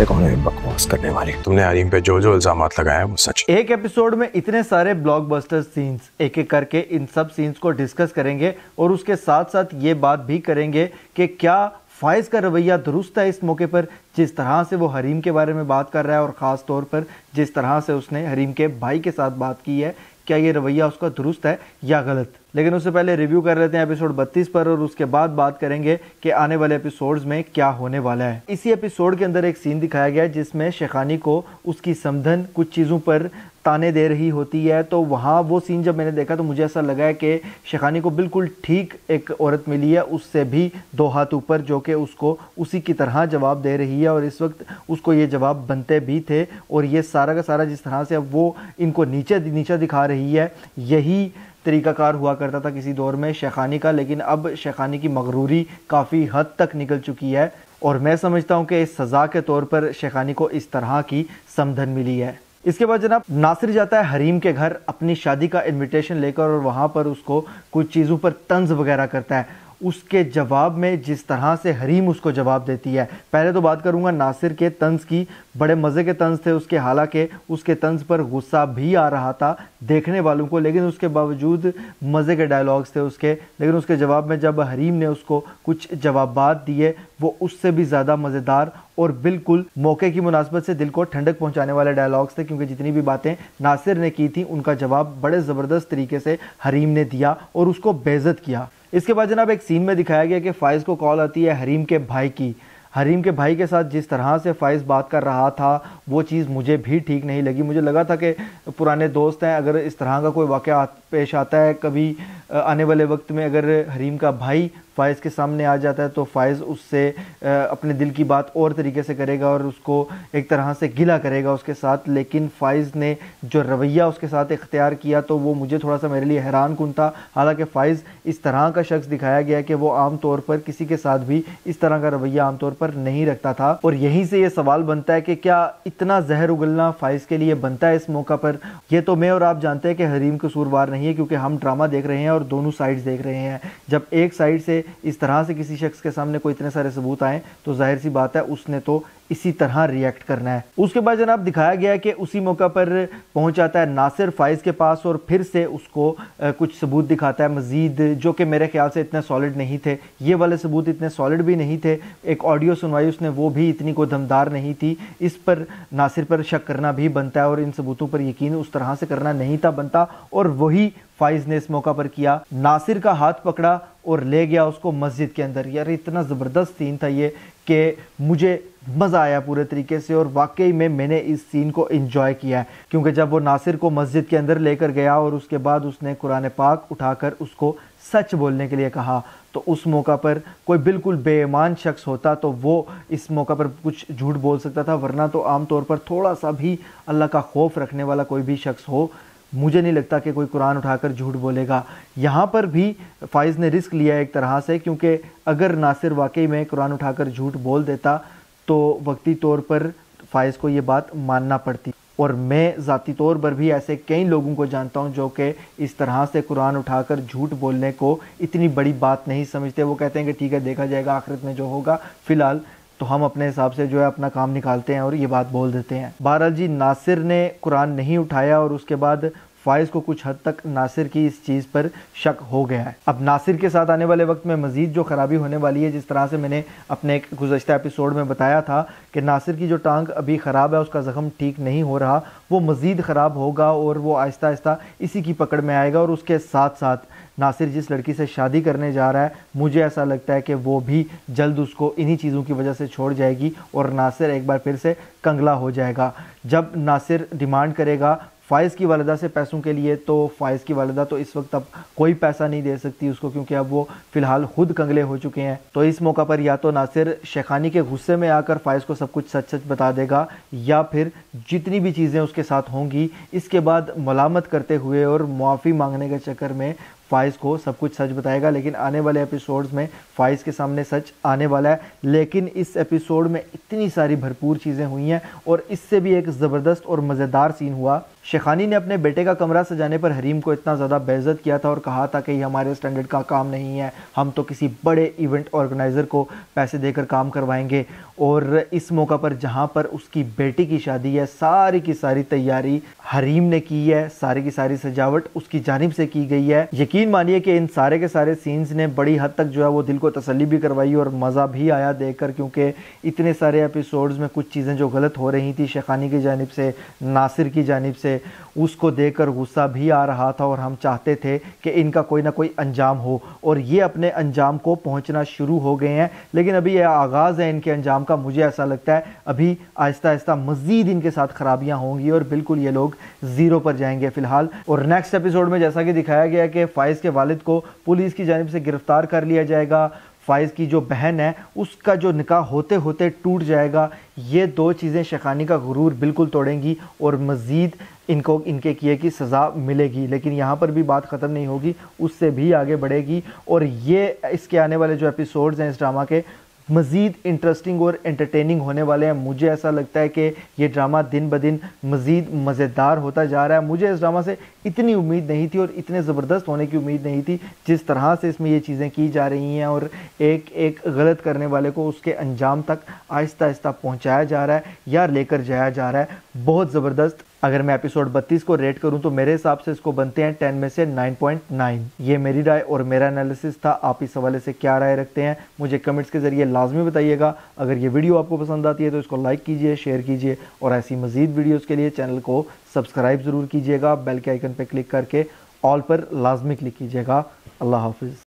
जानते कौन है बकवास करने वाले तुमने हरीम पे जो जो इल्जाम लगाया वो सच एक एपिसोड में इतने सारे ब्लॉकबस्टर सीन्स एक एक करके इन सब सीन्स को डिस्कस करेंगे और उसके साथ साथ ये बात भी करेंगे कि क्या फाइज का रवैया दुरुस्त है इस मौके पर जिस तरह से वो हरीम के बारे में बात कर रहा है और ख़ास तौर पर जिस तरह से उसने हरीम के भाई के साथ बात की है क्या ये रवैया उसका दुरुस्त है या गलत लेकिन उससे पहले रिव्यू कर लेते हैं एपिसोड 32 पर और उसके बाद बात करेंगे कि आने वाले एपिसोड्स में क्या होने वाला है इसी एपिसोड के अंदर एक सीन दिखाया गया है जिसमें शेखानी को उसकी समधन कुछ चीज़ों पर ताने दे रही होती है तो वहाँ वो सीन जब मैंने देखा तो मुझे ऐसा लगा है कि शेखानी को बिल्कुल ठीक एक औरत मिली है उससे भी दो हाथ ऊपर जो कि उसको उसी की तरह जवाब दे रही है और इस वक्त उसको ये जवाब बनते भी थे और ये सारा का सारा जिस तरह से अब वो इनको नीचे नीचा दिखा रही है यही तरीकाकार हुआ करता था किसी दौर में शेखानी का लेकिन अब शेखानी की मगरूरी काफ़ी हद तक निकल चुकी है और मैं समझता हूँ कि इस सज़ा के तौर पर शेखानी को इस तरह की समधन मिली है इसके बाद जनाब नासिर जाता है हरीम के घर अपनी शादी का इनविटेशन लेकर और वहाँ पर उसको कुछ चीज़ों पर तंज वगैरह करता है उसके जवाब में जिस तरह से हरीम उसको जवाब देती है पहले तो बात करूँगा नासिर के तंज की बड़े मज़े के तंज थे उसके हालांकि उसके तंज पर गुस्सा भी आ रहा था देखने वालों को लेकिन उसके बावजूद मज़े के डायलॉग्स थे उसके लेकिन उसके जवाब में जब हरीम ने उसको कुछ जवाब दिए वो उससे भी ज़्यादा मज़ेदार और बिल्कुल मौके की मुनासबत से दिल को ठंडक पहुंचाने वाले डायलॉग्स थे क्योंकि जितनी भी बातें नासिर ने की थी उनका जवाब बड़े ज़बरदस्त तरीके से हरीम ने दिया और उसको बेज़त किया इसके बाद जनाब एक सीन में दिखाया गया कि फ़ाइज़ को कॉल आती है हरीम के भाई की हरीम के भाई के साथ जिस तरह से फ़ाइज़ बात कर रहा था वो चीज़ मुझे भी ठीक नहीं लगी मुझे लगा था कि पुराने दोस्त हैं अगर इस तरह का कोई वाक़ पेश आता है कभी आने वाले वक्त में अगर हरीम का भाई फ़ाइज़ के सामने आ जाता है तो फ़ाइज़ उससे अपने दिल की बात और तरीके से करेगा और उसको एक तरह से गिला करेगा उसके साथ लेकिन फ़ाइज़ ने जो रवैया उसके साथ इख्तियार किया तो वो मुझे थोड़ा सा मेरे लिए हैरान कन था हालाँकि फ़ाइज़ इस तरह का शख्स दिखाया गया कि वो आम तौर पर किसी के साथ भी इस तरह का रवैया आमतौर पर नहीं रखता था और यहीं से ये सवाल बनता है कि क्या इतना जहर उगलना फ़ाइज़ के लिए बनता है इस मौका पर यह तो मैं और आप जानते हैं कि हरीम कसूरवार नहीं है क्योंकि हम ड्रामा देख रहे हैं और दोनों साइड्स देख रहे हैं जब एक साइड से इस तरह से किसी शख्स के सामने कोई इतने सारे सबूत आए तो जाहिर सी बात है उसने तो इसी तरह रिएक्ट करना है उसके बाद जनाब दिखाया गया है कि उसी मौका पर पहुंच जाता है नासिर फाइज के पास और फिर से उसको कुछ सबूत दिखाता है मजीद जो कि मेरे ख्याल से इतने सॉलिड नहीं थे ये वाले सबूत इतने सॉलिड भी नहीं थे एक ऑडियो सुनवाई उसने वो भी इतनी को दमदार नहीं थी इस पर नासिर पर शक करना भी बनता है और इन सबूतों पर यकीन उस तरह से करना नहीं था बनता और वही फाइज ने इस मौका पर किया नासिर का हाथ पकड़ा और ले गया उसको मस्जिद के अंदर यार इतना ज़बरदस्त सीन था ये कि मुझे मज़ा आया पूरे तरीके से और वाकई में मैंने इस सीन को इन्जॉय किया है क्योंकि जब वो नासिर को मस्जिद के अंदर लेकर गया और उसके बाद उसने कुरान पाक उठाकर उसको सच बोलने के लिए कहा तो उस मौका पर कोई बिल्कुल बेईमान शख्स होता तो वो इस मौका पर कुछ झूठ बोल सकता था वरना तो आम तौर पर थोड़ा सा भी अल्लाह का खौफ रखने वाला कोई भी शख्स हो मुझे नहीं लगता कि कोई कुरान उठाकर झूठ बोलेगा यहाँ पर भी फाइज ने रिस्क लिया एक तरह से क्योंकि अगर नासिर वाकई में कुरान उठाकर झूठ बोल देता तो वक्ती तौर पर फाइज को ये बात मानना पड़ती और मैं ज़ाती तौर पर भी ऐसे कई लोगों को जानता हूँ जो कि इस तरह से कुरान उठाकर झूठ बोलने को इतनी बड़ी बात नहीं समझते वो कहते हैं कि ठीक है देखा जाएगा आखिरत में जो होगा फ़िलहाल तो हम अपने हिसाब से जो है अपना काम निकालते हैं और ये बात बोल देते हैं बहरहाल जी नासिर ने कुरान नहीं उठाया और उसके बाद फाइज को कुछ हद तक नासिर की इस चीज़ पर शक हो गया है अब नासिर के साथ आने वाले वक्त में मज़ीद जो ख़राबी होने वाली है जिस तरह से मैंने अपने एक गुजशत एपिसोड में बताया था कि नासिर की जो टांग अभी ख़राब है उसका ज़ख़म ठीक नहीं हो रहा वो मज़ीद ख़राब होगा और वो आहिस्ता आहिस्ता इसी की पकड़ में आएगा और उसके साथ साथ नासिर जिस लड़की से शादी करने जा रहा है मुझे ऐसा लगता है कि वो भी जल्द उसको इन्हीं चीज़ों की वजह से छोड़ जाएगी और नासिर एक बार फिर से कंगला हो जाएगा जब नासिर डिमांड करेगा फ़ाइज़ की वालदा से पैसों के लिए तो फ़ाइज़ की वालदा तो इस वक्त अब कोई पैसा नहीं दे सकती उसको क्योंकि अब वो फ़िलहाल खुद कंगले हो चुके हैं तो इस मौका पर या तो नासिर शेखानी के गुस्से में आकर फ़ाइज़ को सब कुछ सच सच बता देगा या फिर जितनी भी चीज़ें उसके साथ होंगी इसके बाद मलामत करते हुए और मुआफ़ी मांगने के चक्कर में फाइज को सब कुछ सच बताएगा लेकिन आने वाले एपिसोड्स में फाइज के सामने सच आने वाला है लेकिन इस एपिसोड में इतनी सारी भरपूर चीज़ें हुई हैं और इससे भी एक ज़बरदस्त और मज़ेदार सीन हुआ शेखानी ने अपने बेटे का कमरा सजाने पर हरीम को इतना ज़्यादा बेजत किया था और कहा था कि ये हमारे स्टैंडर्ड का काम नहीं है हम तो किसी बड़े इवेंट ऑर्गेनाइज़र को पैसे देकर काम करवाएंगे और इस मौका पर जहाँ पर उसकी बेटी की शादी है सारी की सारी तैयारी हरीम ने की है सारी की सारी सजावट उसकी जानब से की गई है यकीन यकीन मानिए कि इन सारे के सारे सीन्स ने बड़ी हद तक जो है वो दिल को तसल्ली भी करवाई और मज़ा भी आया देखकर क्योंकि इतने सारे एपिसोड्स में कुछ चीज़ें जो गलत हो रही थी शेखानी की जानब से नासिर की जानब से उसको देकर गुस्सा भी आ रहा था और हम चाहते थे कि इनका कोई ना कोई अंजाम हो और ये अपने अंजाम को पहुंचना शुरू हो गए हैं लेकिन अभी यह आगाज़ है इनके अंजाम का मुझे ऐसा लगता है अभी आहिस्ता आहिस्ता मज़ीद इनके साथ ख़राबियाँ होंगी और बिल्कुल ये लोग ज़ीरो पर जाएंगे फ़िलहाल और नेक्स्ट एपिसोड में जैसा कि दिखाया गया कि फ़ाइज़ के वालिद को पुलिस की जानब से गिरफ़्तार कर लिया जाएगा फाइज़ की जो बहन है उसका जो निकाह होते होते टूट जाएगा ये दो चीज़ें शेखानी का गुरूर बिल्कुल तोड़ेंगी और मज़ीद इनको इनके किए की सज़ा मिलेगी लेकिन यहाँ पर भी बात ख़त्म नहीं होगी उससे भी आगे बढ़ेगी और ये इसके आने वाले जो एपिसोड्स हैं इस ड्रामा के मज़ीद इंटरेस्टिंग और एंटरटेनिंग होने वाले हैं मुझे ऐसा लगता है कि ये ड्रामा दिन ब दिन मज़ीद मज़ेदार होता जा रहा है मुझे इस ड्रामा से इतनी उम्मीद नहीं थी और इतने ज़बरदस्त होने की उम्मीद नहीं थी जिस तरह से इसमें ये चीज़ें की जा रही हैं और एक एक गलत करने वाले को उसके अंजाम तक आहिस्ता आहिस्ता पहुँचाया जा रहा है या लेकर जाया जा रहा है बहुत ज़बरदस्त अगर मैं एपिसोड 32 को रेट करूं तो मेरे हिसाब से इसको बनते हैं 10 में से 9.9 ये मेरी राय और मेरा एनालिसिस था आप इस हवाले से क्या राय रखते हैं मुझे कमेंट्स के ज़रिए लाजमी बताइएगा अगर ये वीडियो आपको पसंद आती है तो इसको लाइक कीजिए शेयर कीजिए और ऐसी मजीद वीडियोज़ के लिए चैनल को सब्सक्राइब ज़रूर कीजिएगा बेल के आइकन पर क्लिक करके ऑल पर लाजमी क्लिक कीजिएगा अल्लाह हाफिज़